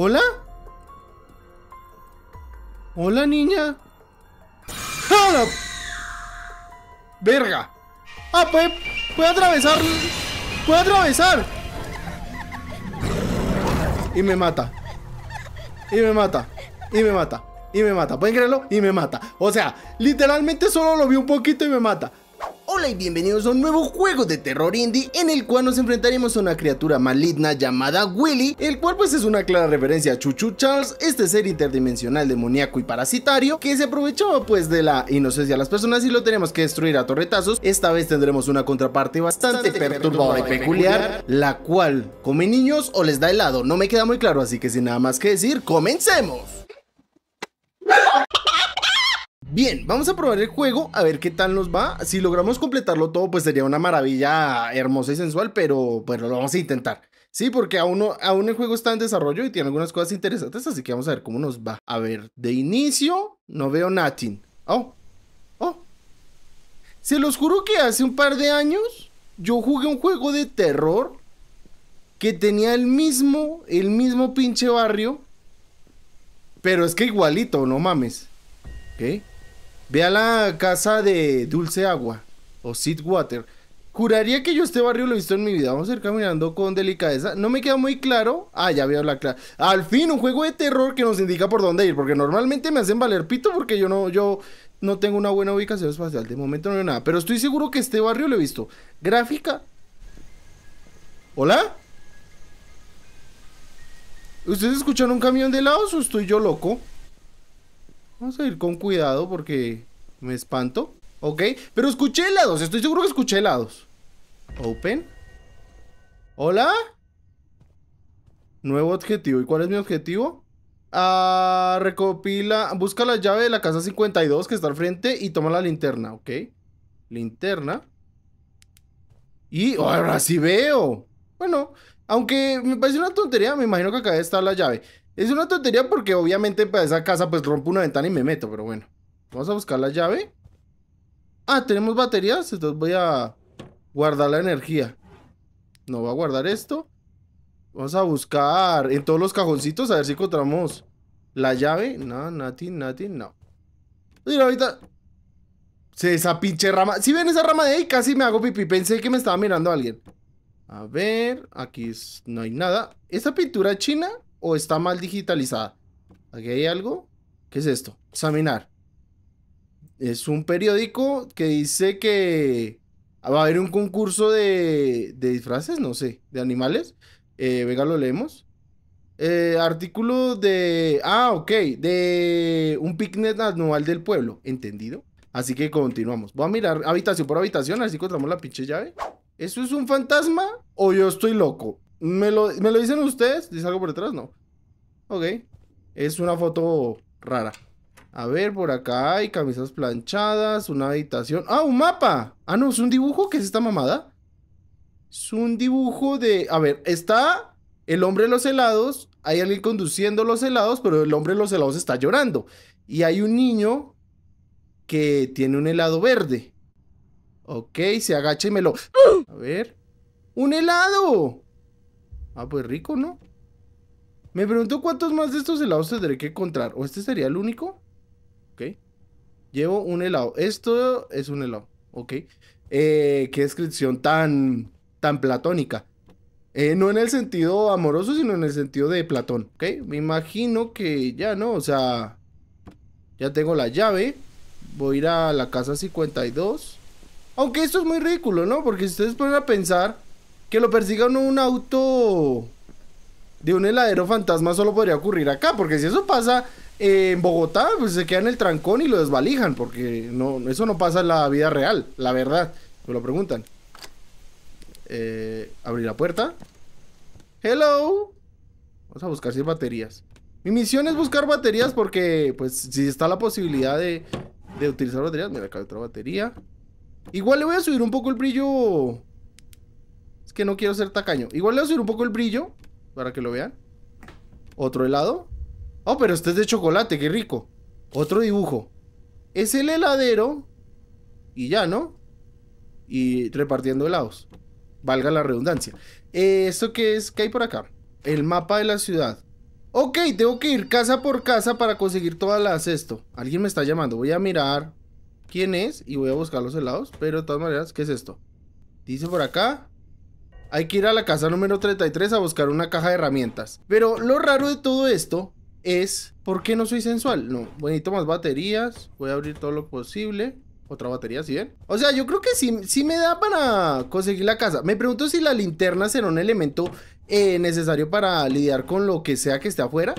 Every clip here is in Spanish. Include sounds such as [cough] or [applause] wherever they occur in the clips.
¿Hola? ¿Hola, niña? ¡Verga! ¡Ah, puede, puede atravesar! ¡Puede atravesar! Y me mata. Y me mata. Y me mata. Y me mata. ¿Pueden creerlo? Y me mata. O sea, literalmente solo lo vi un poquito y me mata. Hola y bienvenidos a un nuevo juego de terror indie en el cual nos enfrentaremos a una criatura maligna llamada Willy, el cual pues es una clara referencia a Chuchu Charles, este ser interdimensional demoníaco y parasitario que se aprovechaba pues de la inocencia de las personas y lo tenemos que destruir a torretazos. Esta vez tendremos una contraparte bastante, perturbadora y peculiar, peculiar, la cual come niños o les da helado, no me queda muy claro, así que sin nada más que decir, comencemos. Bien, vamos a probar el juego, a ver qué tal nos va. Si logramos completarlo todo, pues sería una maravilla hermosa y sensual, pero pues lo vamos a intentar. Sí, porque aún, aún el juego está en desarrollo y tiene algunas cosas interesantes, así que vamos a ver cómo nos va. A ver, de inicio no veo nothing. Oh, oh. Se los juro que hace un par de años yo jugué un juego de terror que tenía el mismo, el mismo pinche barrio, pero es que igualito, no mames. Ok Ve a la casa de Dulce Agua o seed Water. Juraría que yo este barrio lo he visto en mi vida. Vamos a ir caminando con delicadeza. No me queda muy claro. Ah, ya veo la clara. Al fin, un juego de terror que nos indica por dónde ir. Porque normalmente me hacen valer pito porque yo no, yo no tengo una buena ubicación espacial. De momento no veo nada. Pero estoy seguro que este barrio lo he visto. Gráfica. ¿Hola? ¿Ustedes escucharon un camión de lados o estoy yo loco? Vamos a ir con cuidado porque me espanto. Ok, pero escuché helados, estoy seguro que escuché helados. Open. ¿Hola? Nuevo objetivo. ¿Y cuál es mi objetivo? Ah, recopila... Busca la llave de la casa 52 que está al frente y toma la linterna. Ok. Linterna. Y oh, ahora sí veo. Bueno, aunque me parece una tontería, me imagino que acá estar la llave. Es una tontería porque obviamente para esa casa pues rompo una ventana y me meto, pero bueno. Vamos a buscar la llave. Ah, tenemos baterías, entonces voy a guardar la energía. No voy a guardar esto. Vamos a buscar en todos los cajoncitos a ver si encontramos la llave. No, nothing, nothing, no. Mira, ahorita... Se esa pinche rama. Si ven esa rama de ahí, casi me hago pipí. Pensé que me estaba mirando alguien. A ver, aquí no hay nada. Esa pintura china o está mal digitalizada. Aquí hay algo. ¿Qué es esto? Examinar. Es un periódico que dice que va a haber un concurso de, de disfraces, no sé, de animales. Eh, venga, lo leemos. Eh, artículo de... Ah, ok. De un picnic anual del pueblo. Entendido. Así que continuamos. Voy a mirar habitación por habitación, así encontramos la pinche llave. ¿Eso es un fantasma o yo estoy loco? ¿Me lo, dicen ustedes? ¿Dice algo por detrás? No. Ok. Es una foto rara. A ver, por acá hay camisas planchadas, una habitación. ¡Ah, un mapa! Ah, no, es un dibujo. ¿Qué es esta mamada? Es un dibujo de... A ver, está el hombre de los helados. Hay alguien conduciendo los helados, pero el hombre de los helados está llorando. Y hay un niño que tiene un helado verde. Ok, se agacha y me lo... ¡Ah! A ver. ¡Un helado! Ah, pues rico, ¿no? Me preguntó cuántos más de estos helados tendré que encontrar. ¿O este sería el único? Ok. Llevo un helado. Esto es un helado. Ok. Eh, qué descripción tan, tan platónica. Eh, no en el sentido amoroso, sino en el sentido de Platón. Ok. Me imagino que ya, ¿no? O sea, ya tengo la llave. Voy a ir a la casa 52. Aunque esto es muy ridículo, ¿no? Porque si ustedes ponen a pensar, que lo persiga un auto de un heladero fantasma solo podría ocurrir acá, porque si eso pasa eh, en Bogotá, pues se quedan en el trancón y lo desvalijan, porque no, eso no pasa en la vida real, la verdad. Me lo preguntan. Eh, Abrir la puerta. Hello. Vamos a buscar si hay baterías. Mi misión es buscar baterías porque, pues, si está la posibilidad de, utilizar baterías. Mira, a caer otra batería. Igual le voy a subir un poco el brillo es que no quiero ser tacaño. Igual le voy a subir un poco el brillo para que lo vean. Otro helado. Oh, pero este es de chocolate, qué rico. Otro dibujo. Es el heladero. Y ya, ¿no? Y repartiendo helados. Valga la redundancia. ¿Esto qué es? ¿Qué hay por acá? El mapa de la ciudad. Ok, tengo que ir casa por casa para conseguir todas las esto. Alguien me está llamando. Voy a mirar quién es y voy a buscar los helados. Pero de todas maneras, ¿qué es esto? Dice por acá. Hay que ir a la casa número 33 a buscar una caja de herramientas. Pero lo raro de todo esto es, ¿por qué no soy sensual? No, bonito pues, más baterías, voy a abrir todo lo posible. Otra batería, ¿sí bien O sea, yo creo que sí, me da para conseguir la casa. Me pregunto si la linterna será un elemento eh, necesario para lidiar con lo que sea que esté afuera.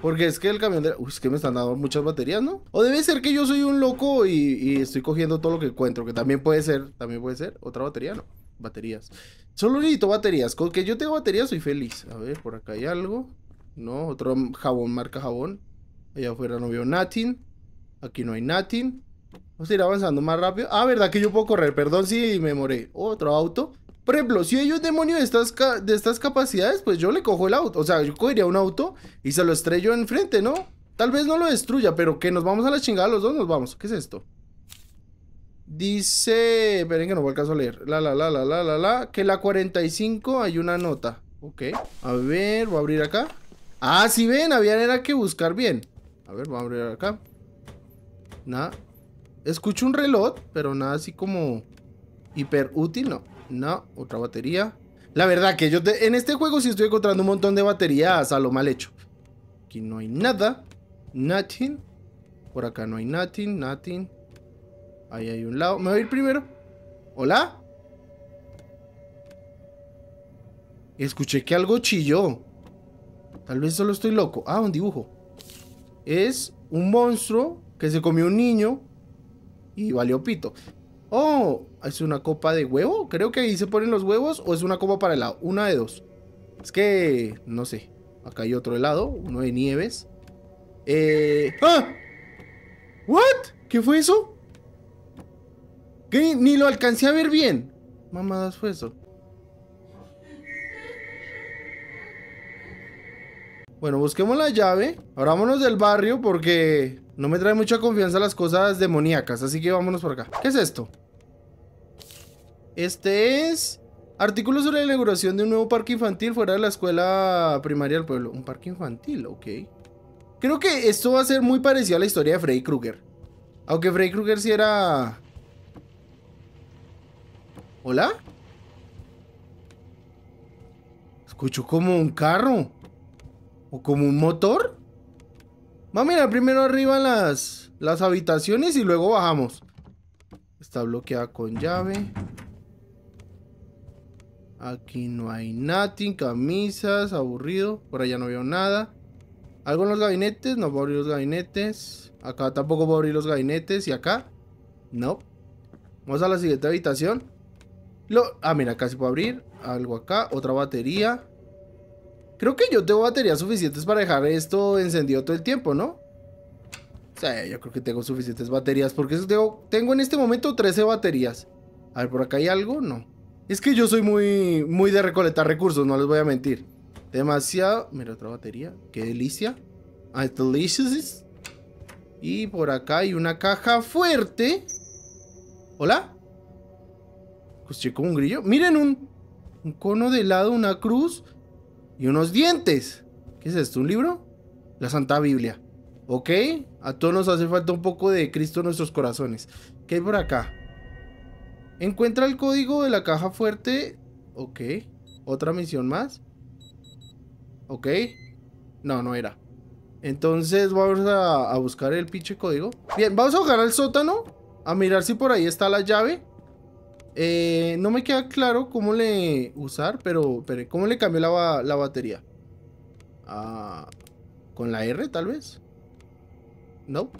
Porque es que el camión de... Uy, es que me están dando muchas baterías, ¿no? O debe ser que yo soy un loco y, y estoy cogiendo todo lo que encuentro. Que también puede ser, también puede ser. Otra batería, no. Baterías. Solo necesito baterías. Con que yo tengo baterías soy feliz. A ver, por acá hay algo. No, otro jabón, marca jabón. Allá afuera no veo nothing Aquí no hay nothing Vamos a ir avanzando más rápido. Ah, verdad que yo puedo correr. Perdón si me moré. Otro auto. Por ejemplo, si hay un demonio de estas, de estas capacidades, pues yo le cojo el auto. O sea, yo cogería un auto y se lo estrello enfrente, ¿no? Tal vez no lo destruya, pero que nos vamos a la chingada los dos, nos vamos. ¿Qué es esto? Dice, esperen que no voy al caso a leer. La, la, la, la, la, la, la. Que la 45 hay una nota. Ok. A ver, voy a abrir acá. Ah, si ven, había era que buscar bien. A ver, voy a abrir acá. Nada. Escucho un reloj, pero nada así como hiper útil, no. No, otra batería. La verdad que yo en este juego sí estoy encontrando un montón de baterías a lo mal hecho. Aquí no hay nada. Nothing. Por acá no hay nothing, nothing. Ahí hay un lado. Me voy a ir primero. ¿Hola? Escuché que algo chilló. Tal vez solo estoy loco. Ah, un dibujo. Es un monstruo que se comió un niño y valió pito. Oh, ¿es una copa de huevo? Creo que ahí se ponen los huevos o es una copa para lado, Una de dos. Es que, no sé. Acá hay otro helado, uno de nieves. Eh... ¡Ah! ¿What? ¿Qué fue eso? ni lo alcancé a ver bien. Mamadas fue eso. Bueno, busquemos la llave. Ahora vámonos del barrio porque no me trae mucha confianza las cosas demoníacas. Así que vámonos por acá. ¿Qué es esto? Este es... Artículo sobre la inauguración de un nuevo parque infantil fuera de la escuela primaria del pueblo. Un parque infantil, ok. Creo que esto va a ser muy parecido a la historia de Freddy Krueger. Aunque Freddy Krueger sí era ¿Hola? Escucho como un carro. ¿O como un motor? Vamos a mirar primero arriba las, las habitaciones y luego bajamos. Está bloqueada con llave. Aquí no hay nothing, camisas, aburrido. Por allá no veo nada. Algo en los gabinetes, no puedo abrir los gabinetes. Acá tampoco puedo abrir los gabinetes. Y acá, no. Vamos a la siguiente habitación. Ah, mira, casi puedo abrir. Algo acá, otra batería. Creo que yo tengo baterías suficientes para dejar esto encendido todo el tiempo, ¿no? O sea, yo creo que tengo suficientes baterías porque tengo, en este momento 13 baterías. A ver, ¿por acá hay algo? No. Es que yo soy muy, muy de recolectar recursos, no les voy a mentir. Demasiado... Mira, otra batería. Qué delicia. Ah, delicious. Y por acá hay una caja fuerte. ¿Hola? Pues che un grillo. Miren, un, cono de helado, una cruz y unos dientes. ¿Qué es esto? ¿Un libro? La Santa Biblia. Ok, a todos nos hace falta un poco de Cristo en nuestros corazones. ¿Qué hay por acá? Encuentra el código de la caja fuerte. Ok, otra misión más. Ok, no, no era. Entonces vamos a, buscar el pinche código. Bien, vamos a bajar al sótano. A mirar si por ahí está la llave. Eh, no me queda claro cómo le usar, pero, pero ¿cómo le cambió la, la batería? Ah, ¿Con la R tal vez? No.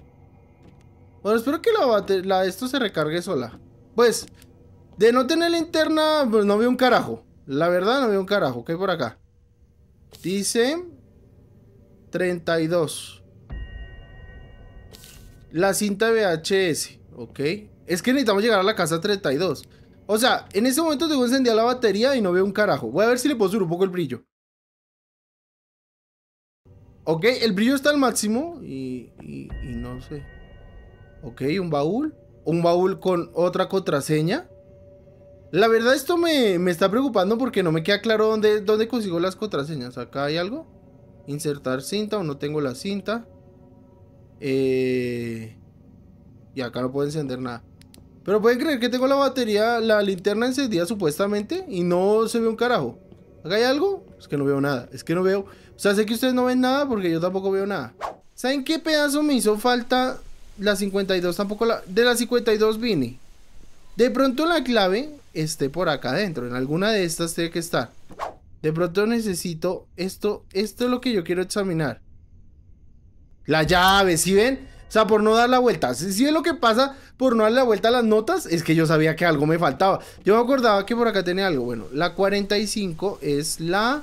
Bueno, espero que la, la esto se recargue sola. Pues, de no tener linterna, pues no veo un carajo. La verdad, no veo un carajo. ¿Qué hay por acá? Dice 32. La cinta VHS, ok. Es que necesitamos llegar a la casa 32. O sea, en ese momento tengo encendida la batería y no veo un carajo. Voy a ver si le puedo subir un poco el brillo. Ok, el brillo está al máximo y, no sé. Ok, un baúl. Un baúl con otra contraseña. La verdad esto me, está preocupando porque no me queda claro dónde, dónde consigo las contraseñas. Acá hay algo. Insertar cinta o no tengo la cinta. Eh, y acá no puedo encender nada. Pero pueden creer que tengo la batería, la linterna encendida supuestamente y no se ve un carajo. ¿Acá hay algo? Es que no veo nada. Es que no veo. O sea, sé que ustedes no ven nada porque yo tampoco veo nada. ¿Saben qué pedazo me hizo falta? La 52 tampoco la... De la 52 vine. De pronto la clave esté por acá adentro. En alguna de estas tiene que estar. De pronto necesito esto. Esto es lo que yo quiero examinar. La llave, ¿sí ven? O sea, por no dar la vuelta. Si es lo que pasa por no dar la vuelta a las notas, es que yo sabía que algo me faltaba. Yo me acordaba que por acá tenía algo. Bueno, la 45 es la...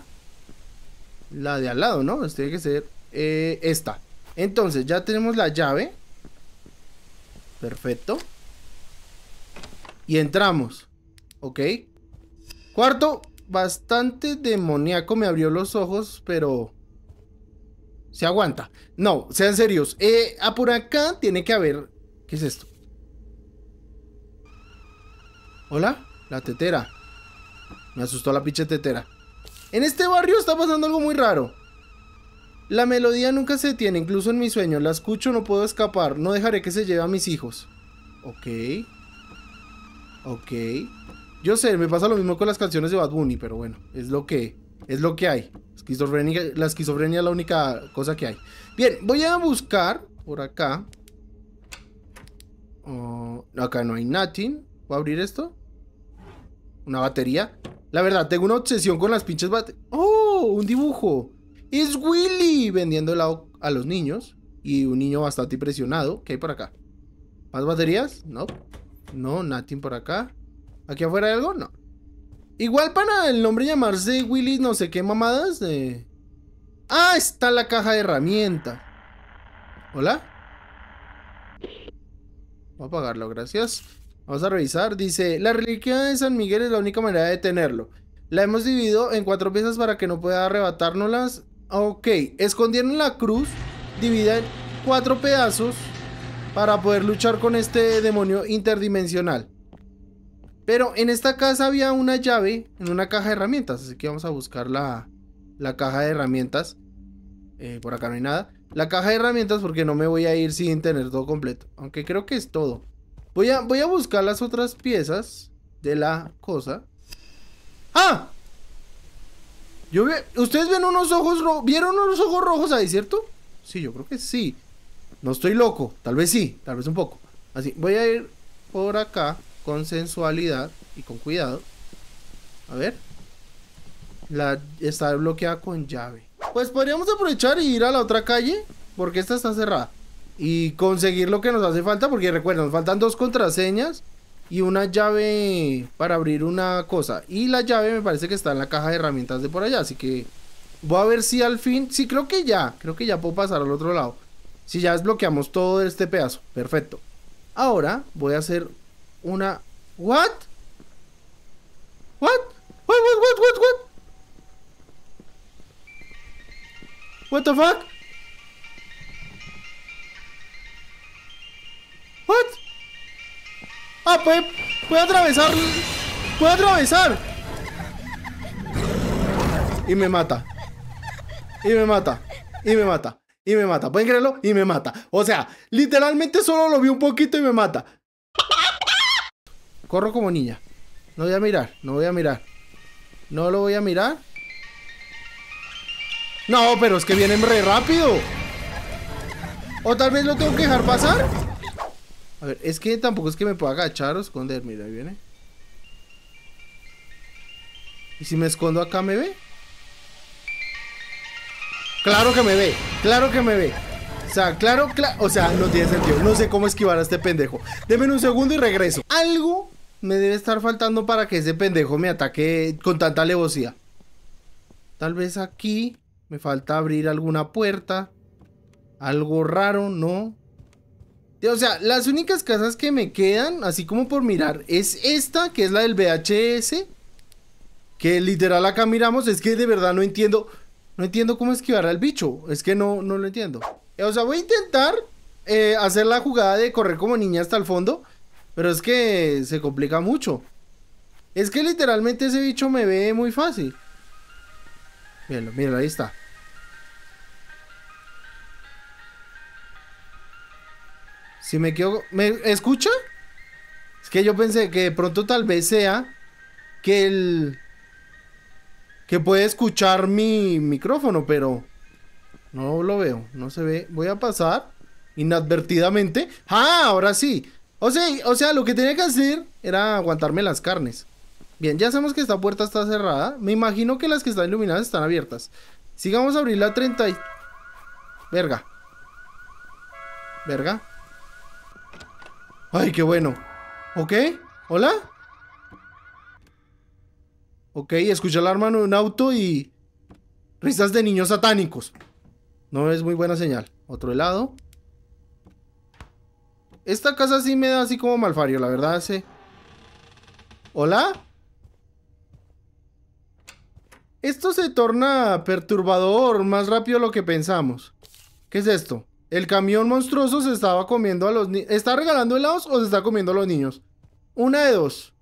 La de al lado, ¿no? tiene que ser eh, esta. Entonces, ya tenemos la llave. Perfecto. Y entramos. Ok. Cuarto, bastante demoníaco me abrió los ojos, pero... Se aguanta. No, sean serios. Eh, ah, por acá tiene que haber... ¿Qué es esto? ¿Hola? La tetera. Me asustó la pinche tetera. En este barrio está pasando algo muy raro. La melodía nunca se detiene, incluso en mi sueño. La escucho, no puedo escapar. No dejaré que se lleve a mis hijos. Ok. Ok. Yo sé, me pasa lo mismo con las canciones de Bad Bunny, pero bueno, es lo que, es lo que hay la esquizofrenia es la única cosa que hay. Bien, voy a buscar por acá. Oh, acá no hay nothing. ¿Voy a abrir esto? Una batería. La verdad, tengo una obsesión con las pinches baterías. ¡Oh! Un dibujo. Es Willy vendiendo helado a los niños. Y un niño bastante impresionado. ¿Qué hay por acá? ¿Más baterías? No. No, nothing por acá. ¿Aquí afuera hay algo? No. Igual para el nombre llamarse Willy no sé qué mamadas Ah, está la caja de herramienta. ¿Hola? Voy a apagarlo, gracias. Vamos a revisar. Dice, la reliquia de San Miguel es la única manera de tenerlo. La hemos dividido en cuatro piezas para que no pueda arrebatárnoslas. Ok, escondieron la cruz, dividida en cuatro pedazos para poder luchar con este demonio interdimensional. Pero en esta casa había una llave en una caja de herramientas. Así que vamos a buscar la, caja de herramientas. Eh, por acá no hay nada. La caja de herramientas porque no me voy a ir sin tener todo completo. Aunque creo que es todo. Voy a, voy a buscar las otras piezas de la cosa. ¡Ah! Yo Ustedes ven unos ojos rojos. ¿Vieron unos ojos rojos ahí, cierto? Sí, yo creo que sí. No estoy loco. Tal vez sí. Tal vez un poco. Así. Voy a ir por acá con sensualidad y con cuidado. A ver. La, está bloqueada con llave. Pues podríamos aprovechar y ir a la otra calle, porque esta está cerrada. Y conseguir lo que nos hace falta, porque recuerda, nos faltan dos contraseñas y una llave para abrir una cosa. Y la llave me parece que está en la caja de herramientas de por allá, así que voy a ver si al fin, sí creo que ya, creo que ya puedo pasar al otro lado. Si ya desbloqueamos todo este pedazo, perfecto. Ahora voy a hacer una. ¿What? ¿What? ¿What, what, what, what, what? what what what the fuck? ¿What? Ah, puede. Puede atravesar. Puede atravesar. Y me mata. Y me mata. Y me mata. Y me mata. ¿Pueden creerlo? Y me mata. O sea, literalmente solo lo vi un poquito y me mata. Corro como niña. No voy a mirar, no voy a mirar. No lo voy a mirar. No, pero es que vienen re rápido. O tal vez lo tengo que dejar pasar. A ver, es que tampoco es que me pueda agachar o esconder. Mira, ahí viene. ¿Y si me escondo acá me ve? Claro que me ve, claro que me ve. O sea, claro, claro. O sea, no tiene sentido. No sé cómo esquivar a este pendejo. Deme un segundo y regreso. Algo me debe estar faltando para que ese pendejo me ataque con tanta alevosía. Tal vez aquí me falta abrir alguna puerta. Algo raro, ¿no? O sea, las únicas casas que me quedan, así como por mirar, es esta, que es la del VHS. Que literal acá miramos, es que de verdad no entiendo. No entiendo cómo esquivar al bicho. Es que no, no lo entiendo. O sea, voy a intentar eh, hacer la jugada de correr como niña hasta el fondo. Pero es que se complica mucho. Es que literalmente ese bicho me ve muy fácil. Míralo, míralo, ahí está. Si me quedo... ¿Me escucha? Es que yo pensé que de pronto tal vez sea que el... Que puede escuchar mi micrófono, pero... No lo veo, no se ve. Voy a pasar inadvertidamente. ¡Ah! Ahora sí. O sea, o sea, lo que tenía que hacer era aguantarme las carnes. Bien, ya sabemos que esta puerta está cerrada. Me imagino que las que están iluminadas están abiertas. Sigamos a abrir la 30 y... Verga. Verga. Ay, qué bueno. ¿Ok? ¿Hola? Ok, escucha el arma en un auto y... Risas de niños satánicos. No es muy buena señal. Otro helado. Esta casa sí me da así como malfario, la verdad, sí. ¿Hola? Esto se torna perturbador más rápido de lo que pensamos. ¿Qué es esto? El camión monstruoso se estaba comiendo a los niños. ¿Está regalando helados o se está comiendo a los niños? Una de dos.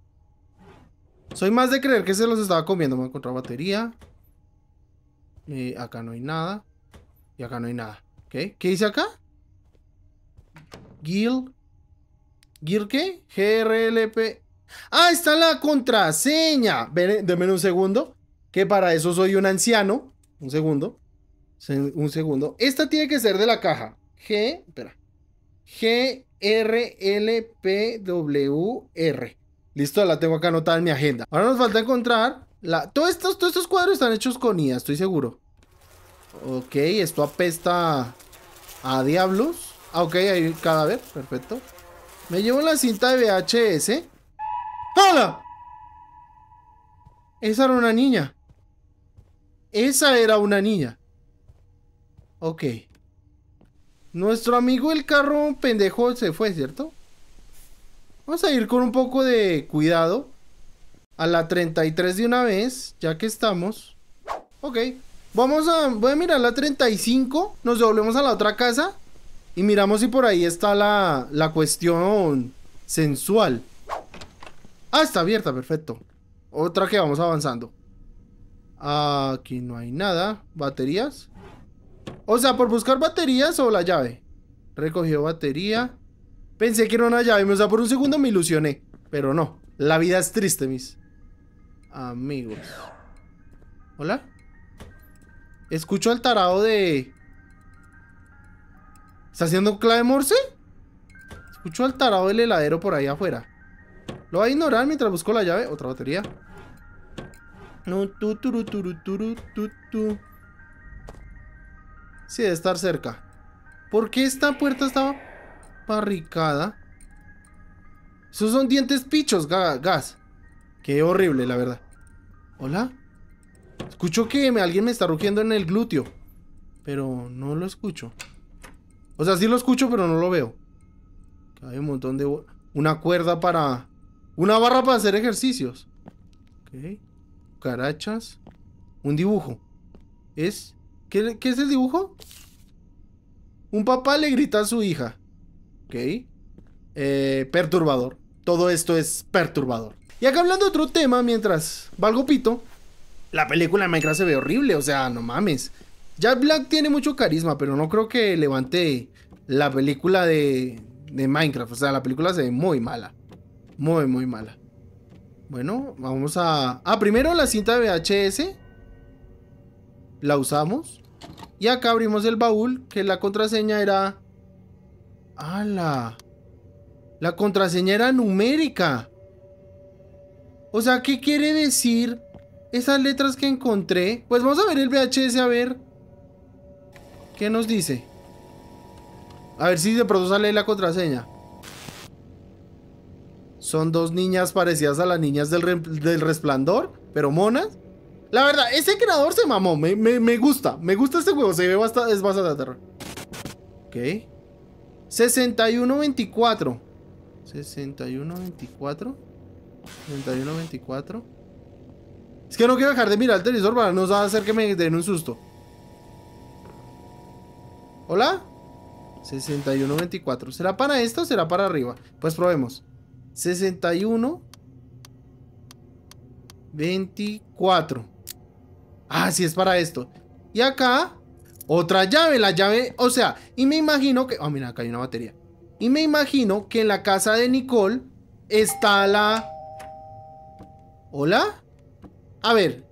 Soy más de creer que se los estaba comiendo. Me encontrado batería. Eh, acá no hay nada. Y acá no hay nada. ¿Qué? ¿Qué hice acá? Gil Girke, GRLP. Ah, está la contraseña. Deme denme un segundo, que para eso soy un anciano. Un segundo. Un segundo. Esta tiene que ser de la caja. G, espera. GRLPWR. Listo, la tengo acá anotada en mi agenda. Ahora nos falta encontrar la... Todos estos, todos estos cuadros están hechos con IA, estoy seguro. Ok, esto apesta a diablos. Ah, ok, hay un cadáver, perfecto. Me llevo la cinta de VHS. Hola. Esa era una niña. Esa era una niña. Ok. Nuestro amigo el carro pendejo se fue, ¿cierto? Vamos a ir con un poco de cuidado. A la 33 de una vez, ya que estamos. Ok. Vamos a... Voy a mirar la 35. Nos devolvemos a la otra casa. Y miramos si por ahí está la, la cuestión sensual. Ah, está abierta, perfecto. Otra que vamos avanzando. Aquí no hay nada. ¿Baterías? O sea, por buscar baterías o la llave. Recogió batería. Pensé que era una llave. O sea, por un segundo me ilusioné. Pero no. La vida es triste, mis amigos. ¿Hola? Escucho el tarado de... ¿Está haciendo clave morse? Escucho al tarado del heladero por ahí afuera. Lo va a ignorar mientras busco la llave. Otra batería. No, tu, tu, tu, Sí, debe estar cerca. ¿Por qué esta puerta estaba barricada? Esos son dientes pichos, gas. Qué horrible, la verdad. ¿Hola? Escucho que alguien me está rugiendo en el glúteo. Pero no lo escucho. O sea, sí lo escucho, pero no lo veo. Hay un montón de... Una cuerda para... Una barra para hacer ejercicios. Ok. Carachas. Un dibujo. ¿Es? ¿Qué, es el dibujo? Un papá le grita a su hija. Ok. Eh, perturbador. Todo esto es perturbador. Y acá hablando de otro tema, mientras valgo pito, la película de Minecraft se ve horrible, o sea, no mames. Jack Black tiene mucho carisma, pero no creo que levante la película de, Minecraft. O sea, la película se ve muy mala. Muy, muy mala. Bueno, vamos a... Ah, primero la cinta de VHS. La usamos. Y acá abrimos el baúl, que la contraseña era... ¡Hala! La contraseña era numérica. O sea, ¿qué quiere decir esas letras que encontré? Pues vamos a ver el VHS a ver ¿Qué nos dice? A ver si de pronto sale la contraseña. Son dos niñas parecidas a las niñas del, resplandor, pero monas. La verdad, ese creador se mamó. Me, me gusta. Me gusta este juego. Se ve bastante, es bastante terror. Ok. 6124. 6124. 6124. Es que no quiero dejar de mirar el televisor para no hacer que me den un susto. ¿Hola? 6124. ¿Será para esto o será para arriba? Pues probemos. 61 24. Ah, sí es para esto. Y acá otra llave, la llave, o sea, y me imagino que, ah mira, acá hay una batería. Y me imagino que en la casa de Nicole está la ¿Hola? A ver.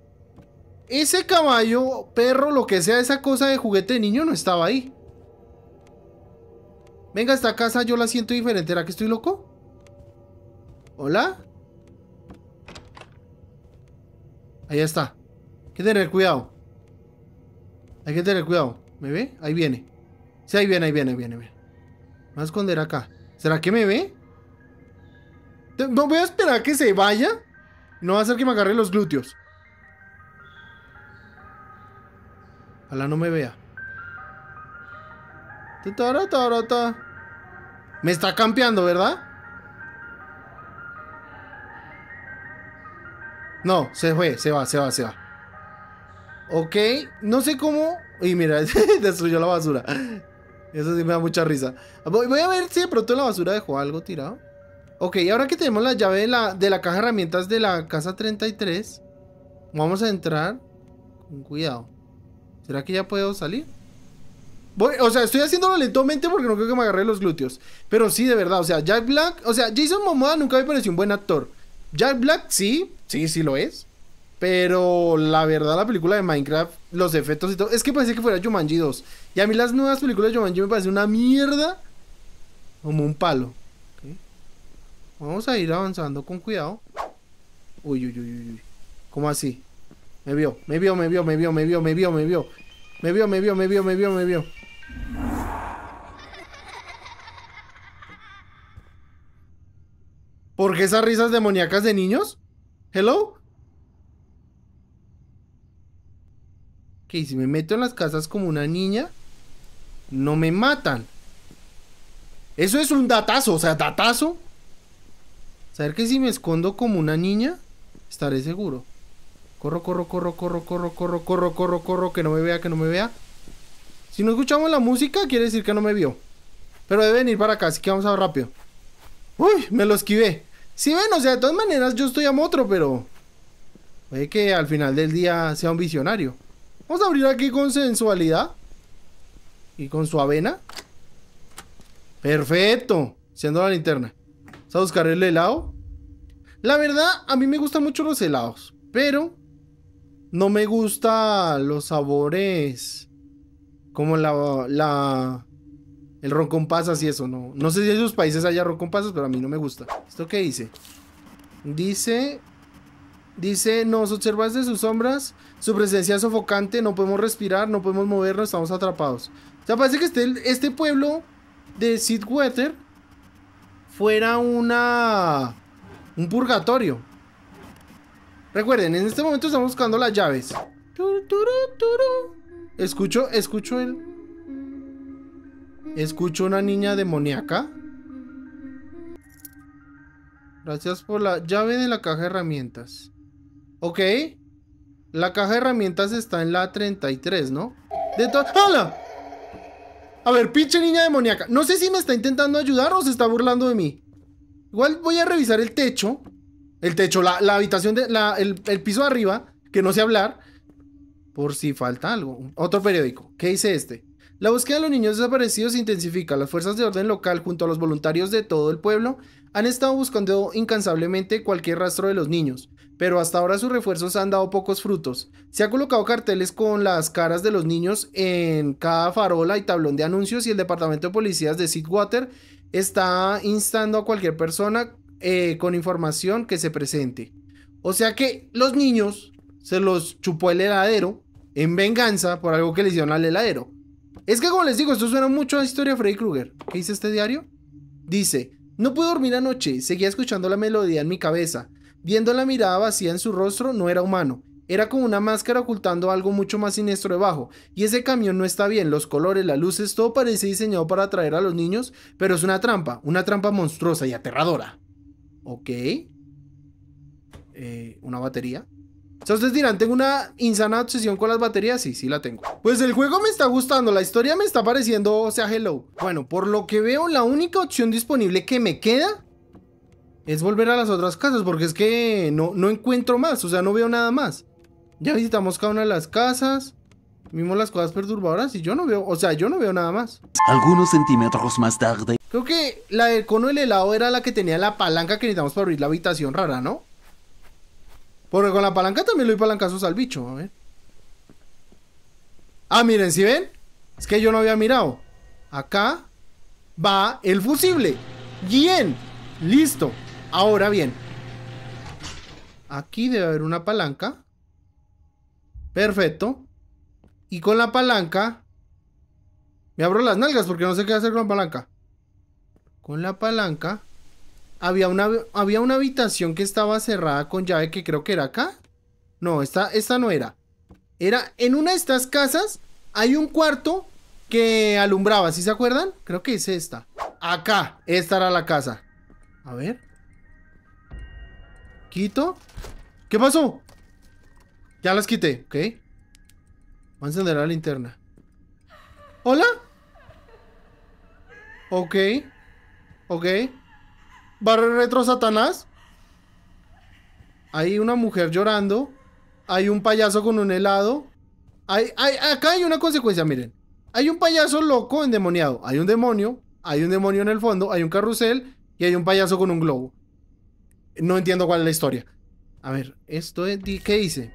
Ese caballo, perro, lo que sea, esa cosa de juguete de niño no estaba ahí. Venga, esta casa yo la siento diferente. ¿Será que estoy loco? ¿Hola? Ahí está. Hay que tener cuidado. Hay que tener cuidado. ¿Me ve? Ahí viene. Sí, ahí viene, ahí viene, ahí viene. Me va a esconder acá. ¿Será que me ve? No voy a esperar a que se vaya. No va a hacer que me agarre los glúteos. Ojalá no me vea. Taratata. Me está campeando, ¿verdad? No, se fue, se va, se va, se va. Ok, no sé cómo... Y mira, [laughs] destruyó la basura. Eso sí me da mucha risa. Voy, a ver si de pronto la basura dejó algo tirado. Ok, ahora que tenemos la llave de la, de la caja de herramientas de la casa 33, vamos a entrar con cuidado. ¿Será que ya puedo salir? o sea, estoy haciéndolo lentamente porque no creo que me agarre los glúteos. Pero sí, de verdad, o sea, Jack Black, o sea, Jason Momoa nunca me pareció un buen actor. Jack Black sí, sí, sí lo es. Pero la verdad, la película de Minecraft, los efectos y todo, es que parecía que fuera Jumanji 2. Y a mí las nuevas películas de Jumanji me parecen una mierda como un palo. Vamos a ir avanzando con cuidado. Uy, uy, uy, uy. ¿Cómo así? Me vio, me vio, me vio, me vio, me vio, me vio, me vio. Me vio, me vio, me vio, me vio, me vio. ¿Por qué esas risas demoníacas de niños? ¿Hello? Que si me meto en las casas como una niña, no me matan. Eso es un datazo, o sea, datazo. Saber que si me escondo como una niña, estaré seguro. Corro, corro, corro, corro, corro, corro, corro, corro, corro, que no me vea, que no me vea. Si no escuchamos la música, quiere decir que no me vio. Pero debe venir para acá, así que vamos a ver rápido. Uy, me lo esquivé. Si sí, ven, o sea, de todas maneras yo estoy a motro, pero... Puede que al final del día sea un visionario. Vamos a abrir aquí con sensualidad. Y con su avena. Perfecto. Siendo la linterna. Vamos a buscar el helado. La verdad, a mí me gustan mucho los helados. Pero no me gustan los sabores como la, la el ron y eso, no. No sé si en esos países haya ron pero a mí no me gusta. ¿Esto qué dice? Dice. Dice, nos observas de sus sombras, su presencia es sofocante, no podemos respirar, no podemos movernos, estamos atrapados. O sea, parece que este, este pueblo de Sidwater fuera una. un purgatorio. Recuerden, en este momento estamos buscando las llaves. Escucho, escucho el. Escucho una niña demoníaca. Gracias por la llave de la caja de herramientas. Ok. La caja de herramientas está en la 33, ¿no? De ¡Hala! A ver, pinche niña demoníaca. No sé si me está intentando ayudar o se está burlando de mí. Igual voy a revisar el techo. El techo, la, habitación de. el, piso de arriba, que no sé hablar por si falta algo. Otro periódico. ¿Qué dice este? La búsqueda de los niños desaparecidos se intensifica. Las fuerzas de orden local, junto a los voluntarios de todo el pueblo, han estado buscando incansablemente cualquier rastro de los niños, pero hasta ahora sus refuerzos han dado pocos frutos. Se han colocado carteles con las caras de los niños en cada farola y tablón de anuncios y el Departamento de Policías de Sidwater está instando a cualquier persona eh, con información que se presente. O sea que los niños se los chupó el heladero en venganza por algo que le hicieron al heladero. Es que como les digo, esto suena mucho a la historia de Freddy Krueger. ¿Qué dice este diario? Dice, no pude dormir anoche, seguía escuchando la melodía en mi cabeza. Viendo la mirada vacía en su rostro, no era humano. Era como una máscara ocultando algo mucho más siniestro debajo. Y ese camión no está bien, los colores, las luces, todo parece diseñado para atraer a los niños, pero es una trampa, una trampa monstruosa y aterradora. Ok. Eh, una batería. Entonces dirán, ¿tengo una insana obsesión con las baterías? Sí, sí la tengo. Pues el juego me está gustando, la historia me está pareciendo, o sea, hello. Bueno, por lo que veo, la única opción disponible que me queda es volver a las otras casas, porque es que no, no encuentro más, o sea, no veo nada más. Ya visitamos cada una de las casas, vimos las cosas perturbadoras y yo no veo, o sea, yo no veo nada más. Algunos centímetros más tarde. Creo que la del cono el helado era la que tenía la palanca que necesitamos para abrir la habitación rara, ¿no? Porque con la palanca también le doy palancazos al bicho, a ver. Ah, miren, ¿si ven? Es que yo no había mirado. Acá va el fusible. Bien. Listo. Ahora bien. Aquí debe haber una palanca. Perfecto. Y con la palanca... Me abro las nalgas porque no sé qué hacer con la palanca. Con la palanca... Había una, había una habitación que estaba cerrada con llave que creo que era acá. No, esta, esta no era. Era en una de estas casas hay un cuarto que alumbraba, ¿sí se acuerdan? Creo que es esta. Acá, esta era la casa. A ver. Quito. ¿Qué pasó? Ya las quité, ok. Voy a encender la linterna. ¿Hola? Ok. Ok. Barre retro Satanás. Hay una mujer llorando. Hay un payaso con un helado. Hay, acá hay una consecuencia, miren. Hay un payaso loco endemoniado. Hay un demonio. Hay un demonio en el fondo. Hay un carrusel. Y hay un payaso con un globo. No entiendo cuál es la historia. A ver, esto es. ¿Qué dice?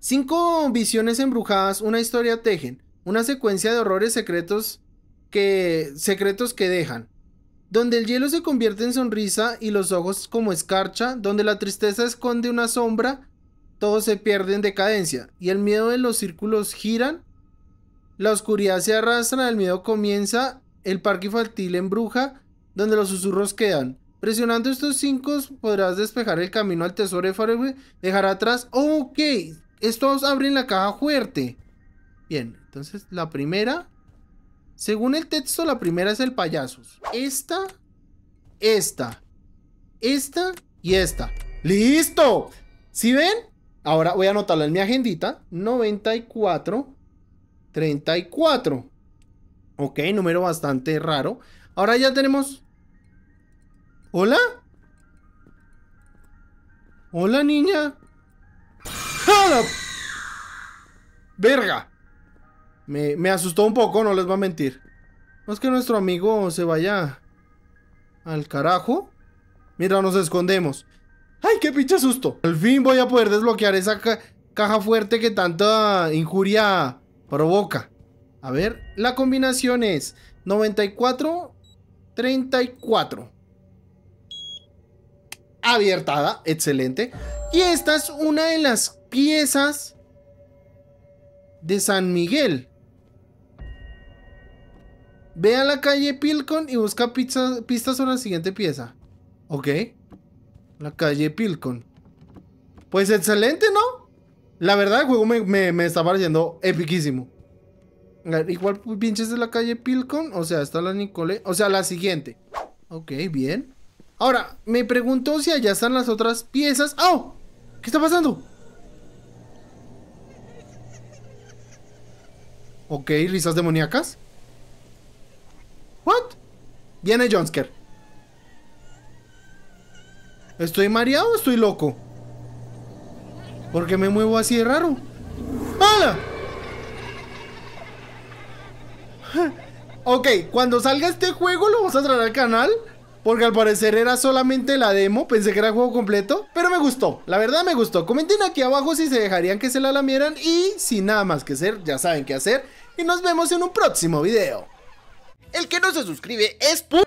Cinco visiones embrujadas, una historia tejen. Una secuencia de horrores secretos que. secretos que dejan donde el hielo se convierte en sonrisa y los ojos como escarcha, donde la tristeza esconde una sombra, todos se pierde en decadencia y el miedo de los círculos giran, la oscuridad se arrastra, el miedo comienza, el parque infantil embruja, donde los susurros quedan. Presionando estos cinco podrás despejar el camino al tesoro de Faraway, dejar atrás, ok, estos abren la caja fuerte. Bien, entonces la primera según el texto, la primera es el payasos. Esta, esta, esta y esta. ¡Listo! ¿Sí ven? Ahora voy a anotarlo en mi agendita. 94, 34. Ok, número bastante raro. Ahora ya tenemos... ¿Hola? ¿Hola, niña? ¡Hola! ¡Verga! Me, asustó un poco, no les va a mentir. No es que nuestro amigo se vaya al carajo. Mira, nos escondemos. ¡Ay, qué pinche susto! Al fin voy a poder desbloquear esa caja fuerte que tanta injuria provoca. A ver, la combinación es 94, 34. Abiertada, excelente. Y esta es una de las piezas de San Miguel. Ve a la calle Pilcon y busca pistas sobre la siguiente pieza. Ok. La calle Pilcon. Pues excelente, ¿no? La verdad, el juego me, me, está pareciendo epiquísimo. Igual pinches de la calle Pilcon. O sea, está la Nicole. O sea, la siguiente. Ok, bien. Ahora, me pregunto si allá están las otras piezas. ¡Oh! ¿Qué está pasando? Ok, risas demoníacas. ¿What? Viene Jonsker. ¿Estoy mareado o estoy loco? ¿Por qué me muevo así de raro. ¡Hala! [laughs] ok, cuando salga este juego lo vamos a traer al canal. Porque al parecer era solamente la demo, pensé que era juego completo, pero me gustó, la verdad me gustó. Comenten aquí abajo si se dejarían que se la lamieran y sin nada más que hacer, ya saben qué hacer. Y nos vemos en un próximo video. El que no se suscribe es pu...